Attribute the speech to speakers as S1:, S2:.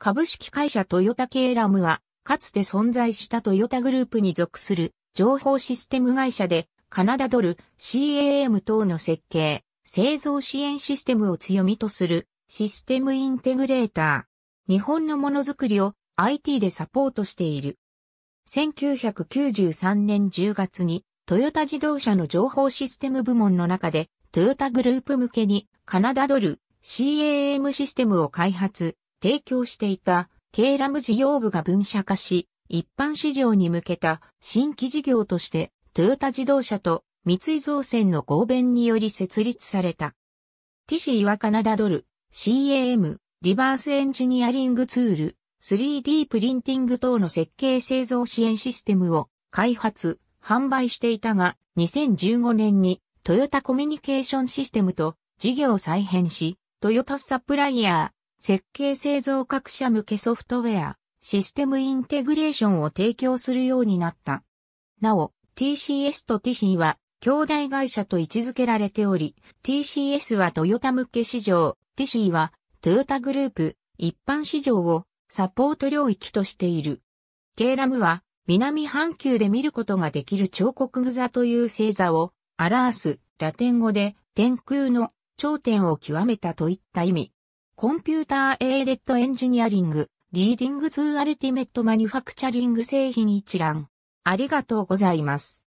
S1: 株式会社トヨタ系ラムは、かつて存在したトヨタグループに属する情報システム会社で、カナダドル、CAM 等の設計、製造支援システムを強みとするシステムインテグレーター。日本のものづくりを IT でサポートしている。1993年10月にトヨタ自動車の情報システム部門の中でトヨタグループ向けにカナダドル CAM システムを開発、提供していた、K ラム事業部が分社化し、一般市場に向けた新規事業として、トヨタ自動車と三井造船の合弁により設立された。ティシーはカナダドル、CAM、リバースエンジニアリングツール、3D プリンティング等の設計製造支援システムを開発、販売していたが、2015年にトヨタコミュニケーションシステムと事業を再編し、トヨタサプライヤー、設計製造各社向けソフトウェア、システムインテグレーションを提供するようになった。なお、TCS と TC は兄弟会社と位置づけられており、TCS はトヨタ向け市場、TC はトヨタグループ一般市場をサポート領域としている。ケーラムは南半球で見ることができる彫刻座という星座を表すラテン語で天空の頂点を極めたといった意味。コンピューターエーデッドエンジニアリング、リーディングツーアルティメットマニュファクチャリング製品一覧。ありがとうございます。